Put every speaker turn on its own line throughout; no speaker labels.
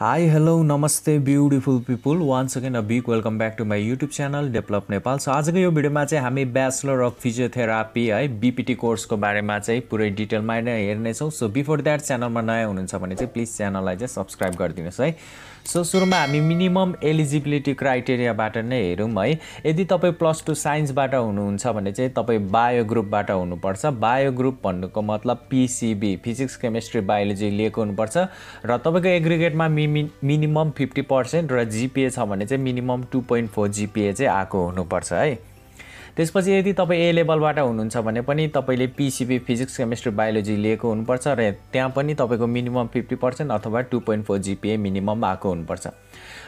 high hello नमस्ते beautiful people one second a big welcome back to my YouTube channel develop Nepal so आजको यो भिडियोमा चाहिँ हामी ब्याचलर अफ फिजियोथेरापी है बिपिटी कोर्सको बारेमा चाहिँ पुरै डिटेलमा नै हेर्नेछौँ सो बिफोर द्याट च्यानलमा नयाँ हुनुहुन्छ भने चाहिँ प्लिज च्यानललाई चाहिँ सब्सक्राइब गरिदिनुहोस् है सो सुरुमा हामी मिनिमम एलिजिबिलिटी क्राइटेरियाबाट नै हेरौँ है यदि तपाईँ प्लस टू साइन्सबाट हुनुहुन्छ भने चाहिँ तपाईँ बायो ग्रुपबाट हुनुपर्छ बायो ग्रुप भन्नुको मतलब पिसिबी फिजिक्स केमिस्ट्री बायोलोजी लिएको हुनुपर्छ र तपाईँको एग्रिगेटमा मिमि मिनिमम फिफ्टी पर्सेन्ट र जिपिए छ भने चाहिँ minimum two point four GPA चाहिँ आएको हुनुपर्छ है त्यसपछि यदि तपाईँ ए लेभलबाट हुनुहुन्छ भने पनि तपाईँले पिसिपी फिजिक्स केमिस्ट्री बायोलोजी लिएको हुनुपर्छ र त्यहाँ पनि तपाईँको मिनिमम फिफ्टी पर्सेन्ट अथवा two point four GPA minimum आएको हुनुपर्छ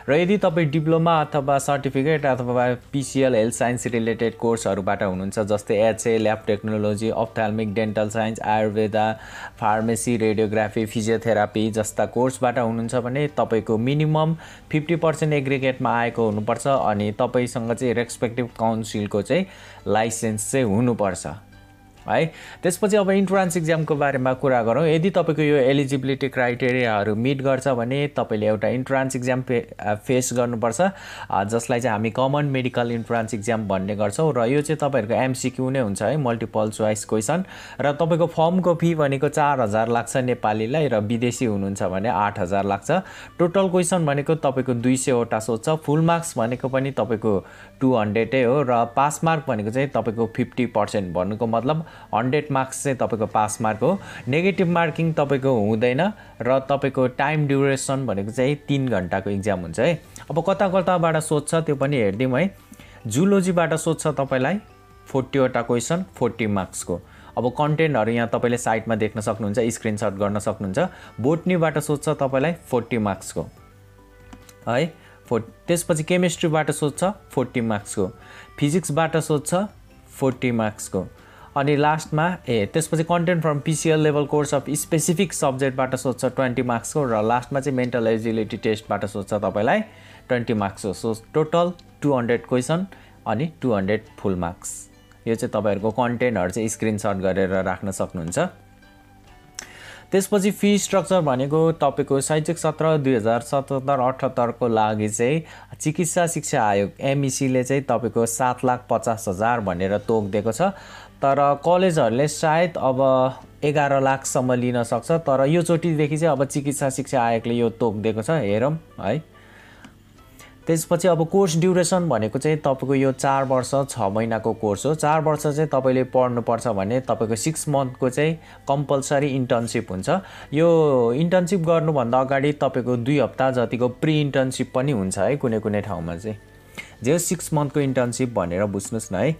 र यदि तपाईँ डिप्लोमा अथवा सर्टिफिकेट अथवा पिसिएल हेल्थ साइन्स रिलेटेड कोर्सहरूबाट हुनुहुन्छ जस्तै HA lab technology ophthalmic dental science Ayurveda pharmacy radiography physiotherapy जस्ता कोर्सबाट हुनुहुन्छ भने तपाईँको मिनिमम फिफ्टी पर्सेन्ट एग्रिगेटमा आएको हुनुपर्छ अनि तपाईँसँग चाहिँ रेस्पेक्टिभ काउन्सिलको चाहिँ लाइसेन्स चाहिँ हुनुपर्छ है त्यसपछि अब इन्ट्रान्स इक्जामको बारेमा कुरा गरौँ यदि तपाईँको यो एलिजिबिलिटी क्राइटेरियाहरू मिट गर्छ भने तपाईँले एउटा इन्ट्रान्स इक्जाम फे फेस गर्नुपर्छ जसलाई चाहिँ हामी कमन मेडिकल इन्ट्रान्स इक्जाम भन्ने गर्छौँ र यो चाहिँ तपाईँहरूको एमसिक्यू नै हुन्छ है मल्टिपल चोइस क्वेसन र तपाईँको फर्मको फी भनेको चार हजार लाग्छ नेपालीलाई र विदेशी हुनुहुन्छ भने आठ हजार लाग्छ टोटल क्वेसन भनेको तपाईँको दुई सयवटा सोध्छ फुल मार्क्स भनेको पनि तपाईँको टु हन्ड्रेडै हो र पास मार्क भनेको चाहिँ तपाईँको फिफ्टी पर्सेन्ट भन्नुको मतलब हन्ड्रेड मार्क्स चाहिँ तपाईँको पास मार्क हो नेगेटिभ मार्किङ तपाईँको हुँदैन र तपाईँको टाइम ड्युरेसन भनेको चाहिँ तिन घन्टाको इक्जाम हुन्छ है अब कता कताबाट सोध्छ त्यो पनि हेरिदिउँ है जुलोजीबाट सोध्छ तपाईँलाई फोर्टीवटा क्वेसन फोर्टी मार्क्सको अब कन्टेन्टहरू यहाँ तपाईँले साइटमा देख्न सक्नुहुन्छ स्क्रिनसट गर्न सक्नुहुन्छ बोटनीबाट सोध्छ तपाईँलाई फोर्टी मार्क्सको है फो त्यसपछि केमिस्ट्रीबाट सोध्छ फोर्टी मार्क्सको फिजिक्सबाट सोध्छ फोर्टी मार्क्सको अनि लास्टमा ए त्यसपछि content from PCL level course of specific सब्जेक्टबाट सोध्छ ट्वेन्टी मार्क्सको र लास्टमा चाहिँ मेन्टल एजिलिटी टेस्टबाट सोध्छ तपाईँलाई ट्वेन्टी मार्क्सको so total two hundred question अनि टु हन्ड्रेड फुल मार्क्स यो चाहिँ तपाईँहरूको कन्टेन्टहरू चाहिँ स्क्रिनसट गरेर राख्न सक्नुहुन्छ त्यसपछि फी स्ट्रक्चर भनेको तपाईँको शैक्षिक सत्र दुई हजार सतहत्तर अठहत्तरको लागि चाहिँ चिकित्सा शिक्षा आयोग एमइसीले e चाहिँ तपाईँको सात लाख पचास हजार भनेर तोक दिएको छ तर कलेजहरूले सायद अब एघार लाखसम्म लिन सक्छ तर यो चोटिदेखि चाहिँ अब चिकित्सा शिक्षा आयोगले यो तोक दिएको छ हेरौँ है त्यसपछि अब कोर्स ड्युरेसन भनेको चाहिँ तपाईँको यो चार वर्ष छ महिनाको कोर्स हो चार वर्ष चाहिँ तपाईँले पढ्नुपर्छ भने तपाईँको सिक्स मन्थको चाहिँ कम्पलसरी इन्टर्नसिप हुन्छ यो इन्टर्नसिप गर्नुभन्दा अगाडि तपाईँको दुई हप्ता जतिको प्रि इन्टर्नसिप पनि हुन्छ है कुनै कुनै ठाउँमा चाहिँ जे सिक्स मन्थको इन्टर्नसिप भनेर बुझ्नुहोस् न है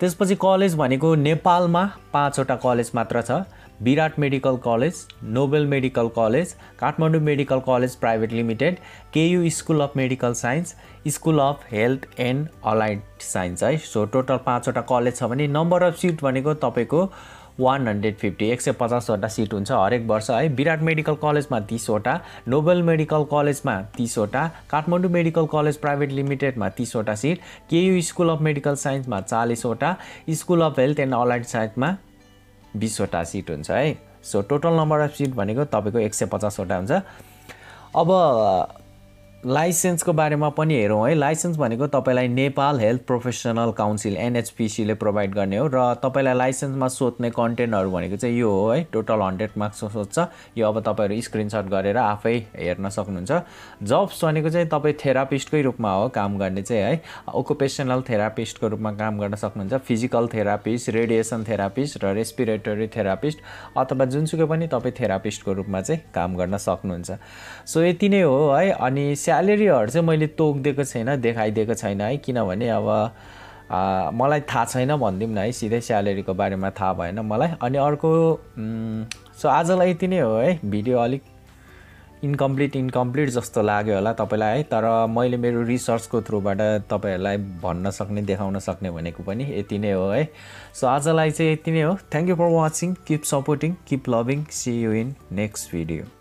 त्यसपछि कलेज भनेको नेपालमा पाँचवटा कलेज मात्र छ Birat medical college Nobel medical college Kathmandu medical college private limited KU school of medical science school of health and allied science है सो टोटल पाँचवटा कलेज छ भने नम्बर अफ सिट भनेको तपाईँको वान हन्ड्रेड फिफ्टी एक सय पचासवटा सिट हुन्छ हरेक वर्ष है विराट मेडिकल कलेजमा तिसवटा नोबेल मेडिकल कलेजमा तिसवटा काठमाडौँ मेडिकल कलेज प्राइभेट लिमिटेडमा तिसवटा seat KU school of medical साइन्समा चालिसवटा school of health and allied साइन्समा बिसवटा सिट हुन्छ है so total number of seat भनेको तपाईँको एक सय पचासवटा हुन्छ अब लाइसेन्सको बारेमा पनि हेरौँ है लाइसेन्स भनेको तपाईँलाई नेपाल हेल्थ प्रोफेसनल काउन्सिल एनएचपिसीले प्रोभाइड गर्ने हो र तपाईँलाई लाइसेन्समा सोध्ने कन्टेन्टहरू भनेको चाहिँ यो हो है टोटल हन्ड्रेड मार्क्स सोध्छ यो अब तपाईँहरू स्क्रिनसट गरेर आफै हेर्न सक्नुहुन्छ जब्स भनेको चाहिँ तपाईँ थेरापिस्टकै रूपमा हो काम गर्ने चाहिँ है ओकुपेसनल थेरापिस्टको रूपमा काम गर्न सक्नुहुन्छ फिजिकल थेरापिस्ट रेडिएसन थेरापिस्ट र रेस्पिरेटरी थेरापिस्ट अथवा जुनसुकै पनि तपाईँ थेरापिस्टको रूपमा चाहिँ काम गर्न सक्नुहुन्छ सो यति नै हो है अनि स्यालेरीहरू चाहिँ मैले तोकिदिएको छैन देखाइदिएको छैन है किनभने अब मलाई थाहा छैन भनिदिउँ न है सिधै स्यालेरीको बारेमा थाहा भएन मलाई अनि अर्को सो आजलाई यति नै हो है भिडियो अलिक इन्कम्प्लिट इन्कम्प्लिट जस्तो लाग्यो होला तपाईँलाई है तर मैले मेरो रिसर्चको थ्रुबाट तपाईँहरूलाई भन्न सक्ने देखाउन सक्ने भनेको पनि यति नै हो है सो आजलाई चाहिँ यति नै हो thank you for watching keep supporting keep loving see you in next video